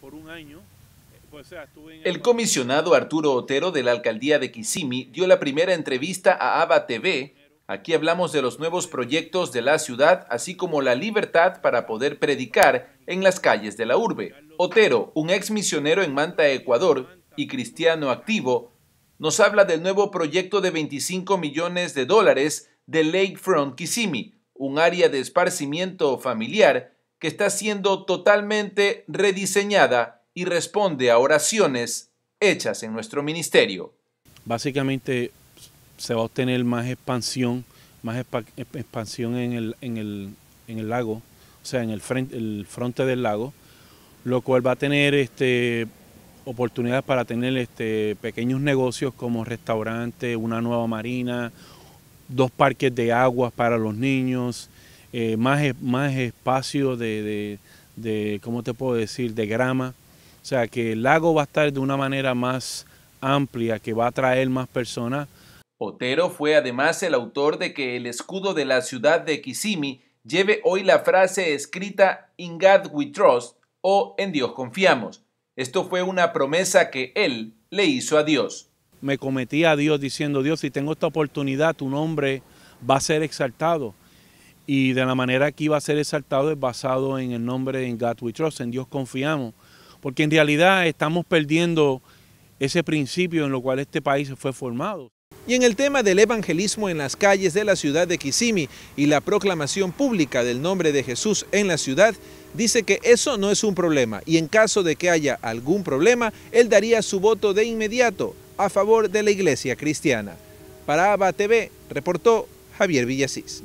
Por un año, eh, pues, El comisionado Arturo Otero de la alcaldía de Kisimi dio la primera entrevista a ABA TV. Aquí hablamos de los nuevos proyectos de la ciudad, así como la libertad para poder predicar en las calles de la urbe. Otero, un ex misionero en Manta, Ecuador, y cristiano activo, nos habla del nuevo proyecto de 25 millones de dólares de Lakefront Kissimmee, un área de esparcimiento familiar que está siendo totalmente rediseñada y responde a oraciones hechas en nuestro ministerio. Básicamente se va a obtener más expansión, más expansión en el, lago, o sea, en el, frente, el fronte del lago, lo cual va a tener este, oportunidades para tener este, pequeños negocios como restaurantes, una nueva marina, dos parques de aguas para los niños, eh, más, más espacio de, de, ¿cómo te puedo decir?, de grama. O sea, que el lago va a estar de una manera más amplia, que va a atraer más personas. Otero fue además el autor de que el escudo de la ciudad de Kissimmee lleve hoy la frase escrita In God we trust o En Dios confiamos. Esto fue una promesa que él le hizo a Dios. Me cometí a Dios diciendo, Dios, si tengo esta oportunidad, tu nombre va a ser exaltado y de la manera que iba a ser exaltado es basado en el nombre en God we trust, en Dios confiamos, porque en realidad estamos perdiendo ese principio en lo cual este país fue formado. Y en el tema del evangelismo en las calles de la ciudad de Kisimi y la proclamación pública del nombre de Jesús en la ciudad, dice que eso no es un problema y en caso de que haya algún problema, él daría su voto de inmediato a favor de la iglesia cristiana. Para ABA TV, reportó Javier Villasís.